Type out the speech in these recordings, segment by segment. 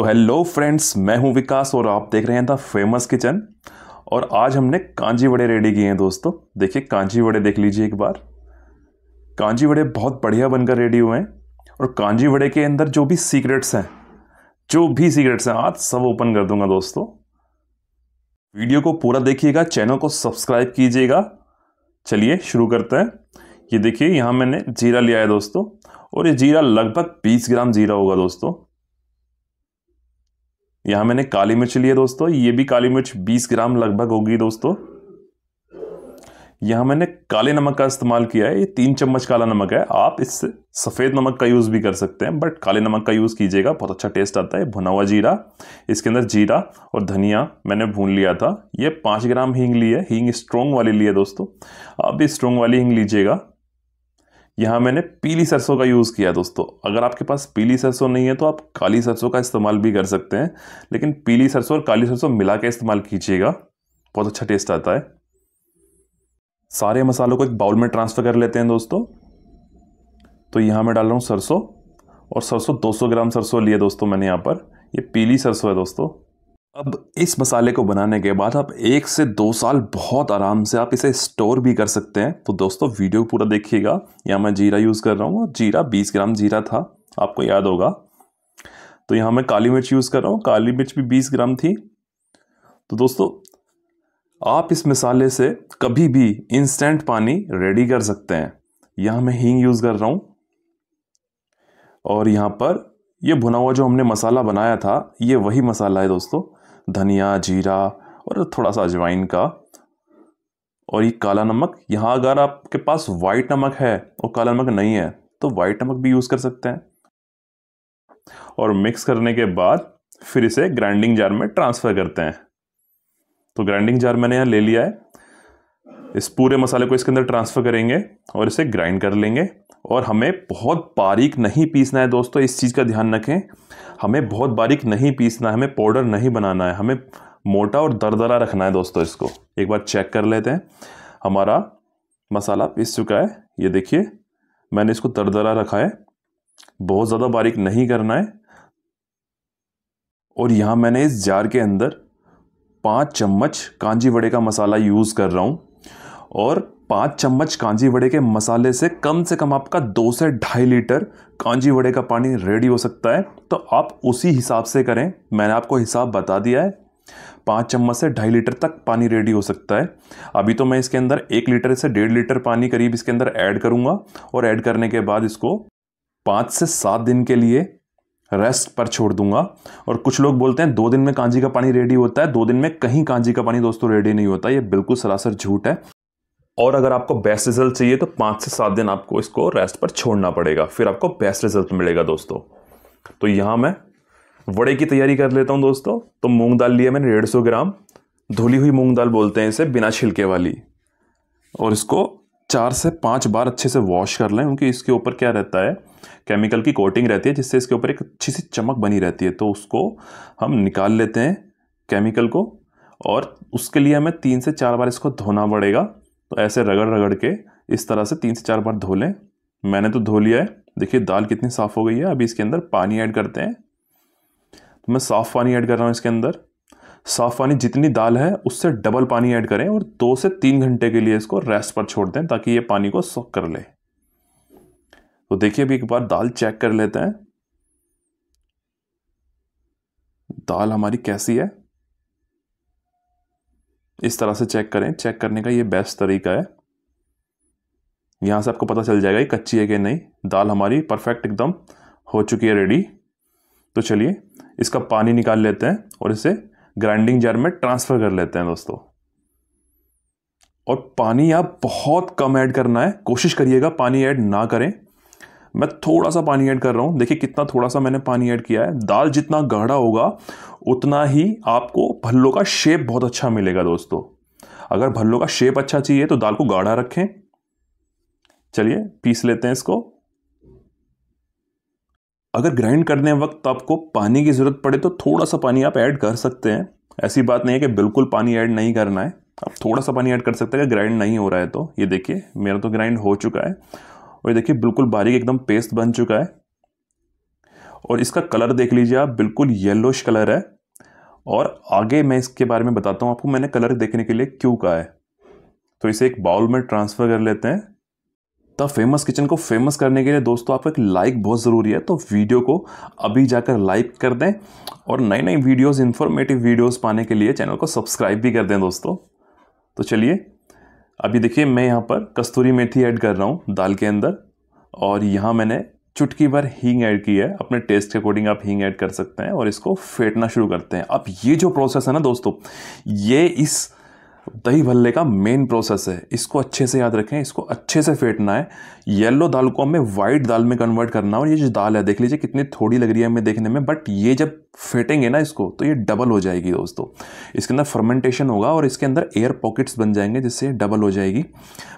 तो hello friends मैं हूं विकास और आप देख रहे हैं द फेमस किचन और आज हमने कांजी वड़े रेडी किए हैं दोस्तों देखिए कांजी वड़े देख लीजिए एक बार कांजी वड़े बहुत बढ़िया बनकर रेडी हुए हैं और कांजी वड़े के अंदर जो भी सीक्रेट्स हैं जो भी सीक्रेट्स हैं आज सब ओपन कर दूंगा दोस्तों वीडियो को पूरा देखिएगा चैनल को सब्सक्राइब कीजिएगा चलिए शुरू करते हैं ये देखिए यहाँ मैंने जीरा लिया है दोस्तों और ये जीरा लगभग 20 ग्राम जीरा होगा दोस्तों यहाँ मैंने काली मिर्च ली है दोस्तों ये भी काली मिर्च 20 ग्राम लगभग होगी दोस्तों यहाँ मैंने काले नमक का इस्तेमाल किया है ये तीन चम्मच काला नमक है आप इससे सफ़ेद नमक का यूज़ भी कर सकते हैं बट काले नमक का यूज़ कीजिएगा बहुत अच्छा टेस्ट आता है भुना हुआ जीरा इसके अंदर जीरा और धनिया मैंने भून लिया था ये पाँच ग्राम हींग ली है हींग स्ट्रोंग वाली ली है दोस्तों आप भी स्ट्रोंग वाली हींग लीजिएगा यहाँ मैंने पीली सरसों का यूज़ किया दोस्तों अगर आपके पास पीली सरसों नहीं है तो आप काली सरसों का इस्तेमाल भी कर सकते हैं लेकिन पीली सरसों और काली सरसों मिला के इस्तेमाल कीजिएगा बहुत अच्छा टेस्ट आता है सारे मसालों को एक बाउल में ट्रांसफ़र कर लेते हैं दोस्तों तो यहाँ मैं डाल रहा हूँ सरसों और सरसों 200 ग्राम सरसों लिए दोस्तों मैंने यहाँ पर ये पीली सरसों है दोस्तों अब इस मसाले को बनाने के बाद आप एक से दो साल बहुत आराम से आप इसे स्टोर भी कर सकते हैं तो दोस्तों वीडियो पूरा देखिएगा यहाँ मैं जीरा यूज़ कर रहा हूँ और जीरा 20 ग्राम जीरा था आपको याद होगा तो यहाँ मैं काली मिर्च यूज़ कर रहा हूँ काली मिर्च भी 20 ग्राम थी तो दोस्तों आप इस मसाले से कभी भी इंस्टेंट पानी रेडी कर सकते हैं यहाँ मैं हींग यूज़ कर रहा हूँ और यहाँ पर यह भुना हुआ जो हमने मसाला बनाया था ये वही मसाला है दोस्तों धनिया जीरा और थोड़ा सा अजवाइन का और ये काला नमक यहाँ अगर आपके पास वाइट नमक है और काला नमक नहीं है तो वाइट नमक भी यूज़ कर सकते हैं और मिक्स करने के बाद फिर इसे ग्राइंडिंग जार में ट्रांसफ़र करते हैं तो ग्राइंडिंग जार मैंने यहाँ ले लिया है इस पूरे मसाले को इसके अंदर ट्रांसफ़र करेंगे और इसे ग्राइंड कर लेंगे और हमें बहुत बारीक नहीं पीसना है दोस्तों इस चीज़ का ध्यान रखें हमें बहुत बारीक नहीं पीसना है हमें पाउडर नहीं बनाना है हमें मोटा और दरदरा रखना है दोस्तों इसको एक बार चेक कर लेते हैं हमारा मसाला पीस चुका है ये देखिए मैंने इसको दरदरा रखा है बहुत ज़्यादा बारीक नहीं करना है और यहाँ मैंने इस जार के अंदर पाँच चम्मच कांजी वड़े का मसाला यूज़ कर रहा हूँ और पाँच चम्मच कांजी वड़े के मसाले से कम से कम आपका दो से ढाई लीटर कांजी वड़े का पानी रेडी हो सकता है तो आप उसी हिसाब से करें मैंने आपको हिसाब बता दिया है पाँच चम्मच से ढाई लीटर तक पानी रेडी हो सकता है अभी तो मैं इसके अंदर एक लीटर से डेढ़ लीटर पानी करीब इसके अंदर ऐड करूँगा और ऐड करने के बाद इसको पाँच से सात दिन के लिए रेस्ट पर छोड़ दूंगा और कुछ लोग बोलते हैं दो दिन में कांजी का पानी रेडी होता है दो दिन में कहीं कांजी का पानी दोस्तों रेडी नहीं होता ये बिल्कुल सरासर झूठ है और अगर आपको बेस्ट रिजल्ट चाहिए तो पाँच से सात दिन आपको इसको रेस्ट पर छोड़ना पड़ेगा फिर आपको बेस्ट रिजल्ट मिलेगा दोस्तों तो यहाँ मैं वड़े की तैयारी कर लेता हूँ दोस्तों तो मूंग दाल लिया मैंने डेढ़ सौ ग्राम धुली हुई मूंग दाल बोलते हैं इसे बिना छिलके वाली और इसको चार से पाँच बार अच्छे से वॉश कर लें क्योंकि इसके ऊपर क्या रहता है केमिकल की कोटिंग रहती है जिससे इसके ऊपर एक अच्छी सी चमक बनी रहती है तो उसको हम निकाल लेते हैं केमिकल को और उसके लिए हमें तीन से चार बार इसको धोना पड़ेगा तो ऐसे रगड़ रगड़ के इस तरह से तीन से चार बार धो लें मैंने तो धो लिया है देखिए दाल कितनी साफ़ हो गई है अभी इसके अंदर पानी ऐड करते हैं तो मैं साफ़ पानी ऐड कर रहा हूँ इसके अंदर साफ़ पानी जितनी दाल है उससे डबल पानी ऐड करें और दो से तीन घंटे के लिए इसको रेस्ट पर छोड़ दें ताकि ये पानी को सॉक कर ले तो देखिए अभी एक बार दाल चेक कर लेते हैं दाल हमारी कैसी है इस तरह से चेक करें चेक करने का ये बेस्ट तरीका है यहाँ से आपको पता चल जाएगा कि कच्ची है कि नहीं दाल हमारी परफेक्ट एकदम हो चुकी है रेडी तो चलिए इसका पानी निकाल लेते हैं और इसे ग्राइंडिंग जार में ट्रांसफ़र कर लेते हैं दोस्तों और पानी आप बहुत कम ऐड करना है कोशिश करिएगा पानी ऐड ना करें मैं थोड़ा सा पानी ऐड कर रहा हूँ देखिए कितना थोड़ा सा मैंने पानी ऐड किया है दाल जितना गाढ़ा होगा उतना ही आपको भल्लों का शेप बहुत अच्छा मिलेगा दोस्तों अगर भल्लों का शेप अच्छा चाहिए तो दाल को गाढ़ा रखें चलिए पीस लेते हैं इसको अगर ग्राइंड करने वक्त आपको पानी की ज़रूरत पड़े तो थोड़ा सा पानी आप ऐड कर सकते हैं ऐसी बात नहीं है कि बिल्कुल पानी ऐड नहीं करना है आप थोड़ा सा पानी ऐड कर सकते हैं अगर ग्राइंड नहीं हो रहा है तो ये देखिए मेरा तो ग्राइंड हो चुका है और ये देखिए बिल्कुल बारीक एकदम पेस्ट बन चुका है और इसका कलर देख लीजिए आप बिल्कुल येलोश कलर है और आगे मैं इसके बारे में बताता हूँ आपको मैंने कलर देखने के लिए क्यों कहा है तो इसे एक बाउल में ट्रांसफ़र कर लेते हैं द फेमस किचन को फेमस करने के लिए दोस्तों आपको एक लाइक बहुत ज़रूरी है तो वीडियो को अभी जाकर लाइक कर दें और नई नई वीडियोस इन्फॉर्मेटिव वीडियोस पाने के लिए चैनल को सब्सक्राइब भी कर दें दोस्तों तो चलिए अभी देखिए मैं यहाँ पर कस्तूरी मेथी ऐड कर रहा हूँ दाल के अंदर और यहाँ मैंने चुटकी भर हींग ऐड की है अपने टेस्ट के अकॉर्डिंग आप हींग ऐड कर सकते हैं और इसको फेंटना शुरू करते हैं अब ये जो प्रोसेस है ना दोस्तों ये इस दही भल्ले का मेन प्रोसेस है इसको अच्छे से याद रखें इसको अच्छे से फेंटना है येलो दाल को हमें व्हाइट दाल में कन्वर्ट करना और ये जो दाल है देख लीजिए कितनी थोड़ी लग रही है हमें देखने में बट ये जब फेंटेंगे ना इसको तो ये डबल हो जाएगी दोस्तों इसके अंदर फर्मेंटेशन होगा और इसके अंदर एयर पॉकेट्स बन जाएंगे जिससे डबल हो जाएगी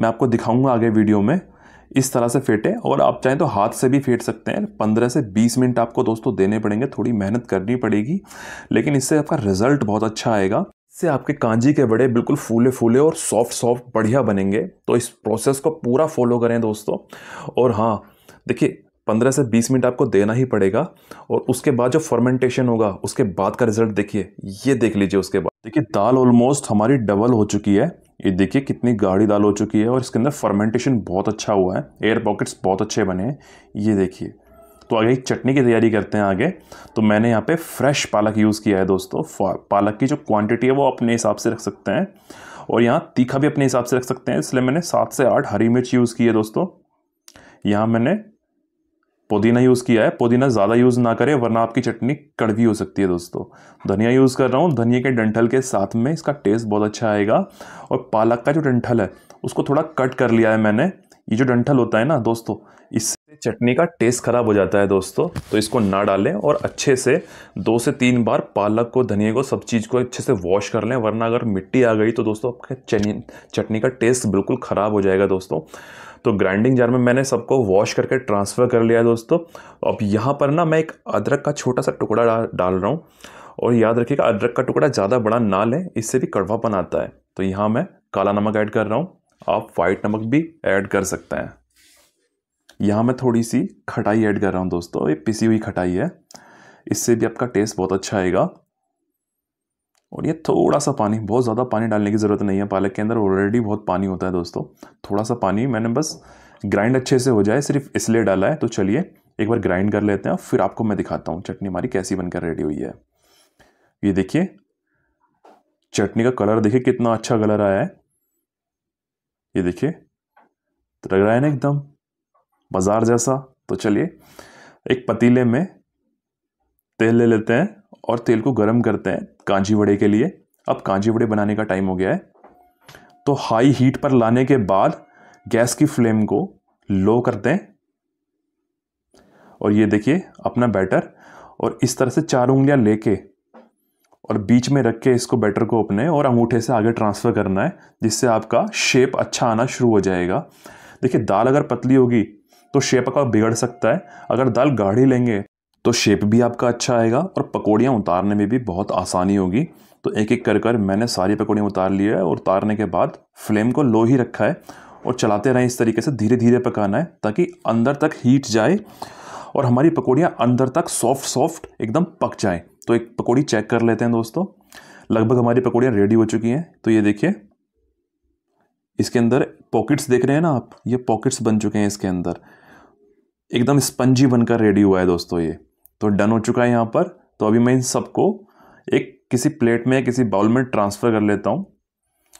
मैं आपको दिखाऊँगा आगे वीडियो में इस तरह से फेंटें और आप चाहें तो हाथ से भी फेंट सकते हैं पंद्रह से बीस मिनट आपको दोस्तों देने पड़ेंगे थोड़ी मेहनत करनी पड़ेगी लेकिन इससे आपका रिजल्ट बहुत अच्छा आएगा से आपके कांजी के बड़े बिल्कुल फूले फूले और सॉफ्ट सॉफ्ट बढ़िया बनेंगे तो इस प्रोसेस को पूरा फॉलो करें दोस्तों और हाँ देखिए पंद्रह से बीस मिनट आपको देना ही पड़ेगा और उसके बाद जो फर्मेंटेशन होगा उसके बाद का रिजल्ट देखिए ये देख लीजिए उसके बाद देखिए दाल ऑलमोस्ट हमारी डबल हो चुकी है ये देखिए कितनी गाढ़ी दाल हो चुकी है और इसके अंदर फर्मेंटेशन बहुत अच्छा हुआ है एयर पॉकेट्स बहुत अच्छे बने हैं ये देखिए तो अगर चटनी की तैयारी करते हैं आगे तो मैंने यहाँ पे फ्रेश पालक यूज़ किया है दोस्तों पालक की जो क्वांटिटी है वो अपने हिसाब से रख सकते हैं और यहाँ तीखा भी अपने हिसाब से रख सकते हैं इसलिए मैंने सात से आठ हरी मिर्च यूज़ की है दोस्तों यहाँ मैंने पुदीना यूज़ किया है पुदीना ज़्यादा यूज़ ना करें वरना आपकी चटनी कड़वी हो सकती है दोस्तों धनिया यूज़ कर रहा हूँ धनिया के डंठल के साथ में इसका टेस्ट बहुत अच्छा आएगा और पालक का जो डंठल है उसको थोड़ा कट कर लिया है मैंने ये जो डंठल होता है ना दोस्तों इससे चटनी का टेस्ट ख़राब हो जाता है दोस्तों तो इसको ना डालें और अच्छे से दो से तीन बार पालक को धनिए को सब चीज़ को अच्छे से वॉश कर लें वरना अगर मिट्टी आ गई तो दोस्तों आपका चटनी का टेस्ट बिल्कुल ख़राब हो जाएगा दोस्तों तो ग्राइंडिंग जार में मैंने सबको वॉश करके ट्रांसफ़र कर लिया दोस्तों अब यहाँ पर ना मैं एक अदरक का छोटा सा टुकड़ा डा, डाल रहा हूँ और याद रखिएगा अदरक का टुकड़ा ज़्यादा बड़ा ना लें इससे भी कड़वापन आता है तो यहाँ मैं काला नमक ऐड कर रहा हूँ आप वाइट नमक भी ऐड कर सकते हैं यहाँ मैं थोड़ी सी खटाई ऐड कर रहा हूँ दोस्तों ये पिसी हुई खटाई है इससे भी आपका टेस्ट बहुत अच्छा आएगा और ये थोड़ा सा पानी बहुत ज़्यादा पानी डालने की ज़रूरत नहीं है पालक के अंदर ऑलरेडी बहुत पानी होता है दोस्तों थोड़ा सा पानी मैंने बस ग्राइंड अच्छे से हो जाए सिर्फ इसलिए डाला है तो चलिए एक बार ग्राइंड कर लेते हैं फिर आपको मैं दिखाता हूँ चटनी हमारी कैसी बनकर रेडी हुई है ये देखिए चटनी का कलर देखिए कितना अच्छा कलर आया है ये देखिए तो लग रहा है ना एकदम बाज़ार जैसा तो चलिए एक पतीले में तेल ले लेते हैं और तेल को गर्म करते हैं कांजी वड़े के लिए अब कांजी वड़े बनाने का टाइम हो गया है तो हाई हीट पर लाने के बाद गैस की फ्लेम को लो कर दें और ये देखिए अपना बैटर और इस तरह से चार उंगलियां लेके और बीच में रख के इसको बैटर को अपने और अंगूठे से आगे ट्रांसफ़र करना है जिससे आपका शेप अच्छा आना शुरू हो जाएगा देखिए दाल अगर पतली होगी तो शेप आपका बिगड़ सकता है अगर दाल गाढ़ी लेंगे तो शेप भी आपका अच्छा आएगा और पकौड़ियाँ उतारने में भी बहुत आसानी होगी तो एक एक कर कर मैंने सारी पकौड़ियाँ उतार ली है और उतारने के बाद फ्लेम को लो ही रखा है और चलाते रहें इस तरीके से धीरे धीरे पकाना है ताकि अंदर तक हीट जाए और हमारी पकौड़ियाँ अंदर तक सॉफ्ट सॉफ्ट एकदम पक जाएँ तो एक पकौड़ी चेक कर लेते हैं दोस्तों लगभग हमारी पकौड़ियाँ रेडी हो चुकी हैं तो ये देखिए इसके अंदर पॉकेट्स देख रहे हैं ना आप ये पॉकेट्स बन चुके हैं इसके अंदर एकदम स्पंजी बनकर रेडी हुआ है दोस्तों ये तो डन हो चुका है यहाँ पर तो अभी मैं इन सबको एक किसी प्लेट में या किसी बाउल में ट्रांसफ़र कर लेता हूँ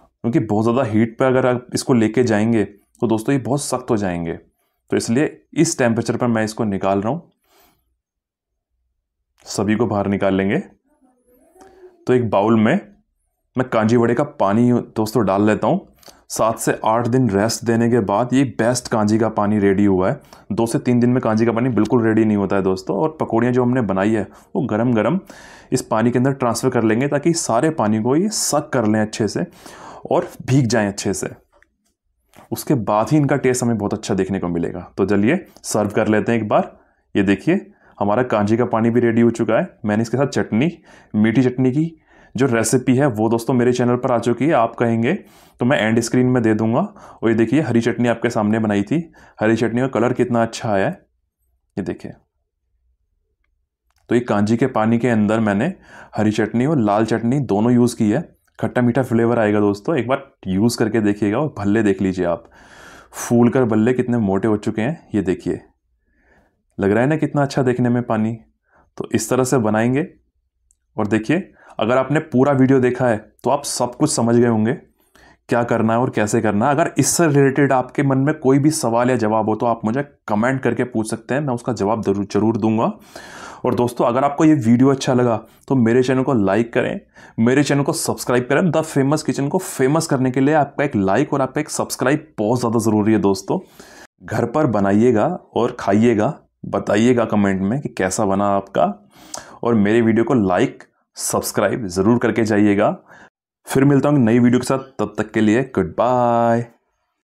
क्योंकि बहुत ज़्यादा हीट पर अगर आप इसको लेके जाएंगे तो दोस्तों ये बहुत सख्त हो जाएंगे तो इसलिए इस टेम्परेचर पर मैं इसको निकाल रहा हूँ सभी को बाहर निकाल लेंगे तो एक बाउल में मैं कांजी वड़े का पानी दोस्तों डाल लेता हूँ सात से आठ दिन रेस्ट देने के बाद ये बेस्ट कांजी का पानी रेडी हुआ है दो से तीन दिन में कांजी का पानी बिल्कुल रेडी नहीं होता है दोस्तों और पकौड़ियाँ जो हमने बनाई है वो गरम गरम इस पानी के अंदर ट्रांसफ़र कर लेंगे ताकि सारे पानी को ये सक कर लें अच्छे से और भीग जाएँ अच्छे से उसके बाद ही इनका टेस्ट हमें बहुत अच्छा देखने को मिलेगा तो चलिए सर्व कर लेते हैं एक बार ये देखिए हमारा कांजी का पानी भी रेडी हो चुका है मैंने इसके साथ चटनी मीठी चटनी की जो रेसिपी है वो दोस्तों मेरे चैनल पर आ चुकी है आप कहेंगे तो मैं एंड स्क्रीन में दे दूंगा और ये देखिए हरी चटनी आपके सामने बनाई थी हरी चटनी का कलर कितना अच्छा आया है ये देखिए तो ये कांजी के पानी के अंदर मैंने हरी चटनी और लाल चटनी दोनों यूज़ की है खट्टा मीठा फ्लेवर आएगा दोस्तों एक बार यूज़ करके देखिएगा और भल्ले देख लीजिए आप फूल कर बल्ले कितने मोटे हो चुके हैं ये देखिए लग रहा है ना कितना अच्छा देखने में पानी तो इस तरह से बनाएंगे और देखिए अगर आपने पूरा वीडियो देखा है तो आप सब कुछ समझ गए होंगे क्या करना है और कैसे करना है अगर इससे रिलेटेड आपके मन में कोई भी सवाल या जवाब हो तो आप मुझे कमेंट करके पूछ सकते हैं मैं उसका जवाब जरूर जरूर दूंगा और दोस्तों अगर आपको ये वीडियो अच्छा लगा तो मेरे चैनल को लाइक करें मेरे चैनल को सब्सक्राइब करें द फेमस किचन को फेमस करने के लिए आपका एक लाइक और आपका एक सब्सक्राइब बहुत ज़्यादा ज़रूरी है दोस्तों घर पर बनाइएगा और खाइएगा बताइएगा कमेंट में कि कैसा बना आपका और मेरे वीडियो को लाइक सब्सक्राइब ज़रूर करके जाइएगा फिर मिलता हूँ नई वीडियो के साथ तब तक के लिए गुड बाय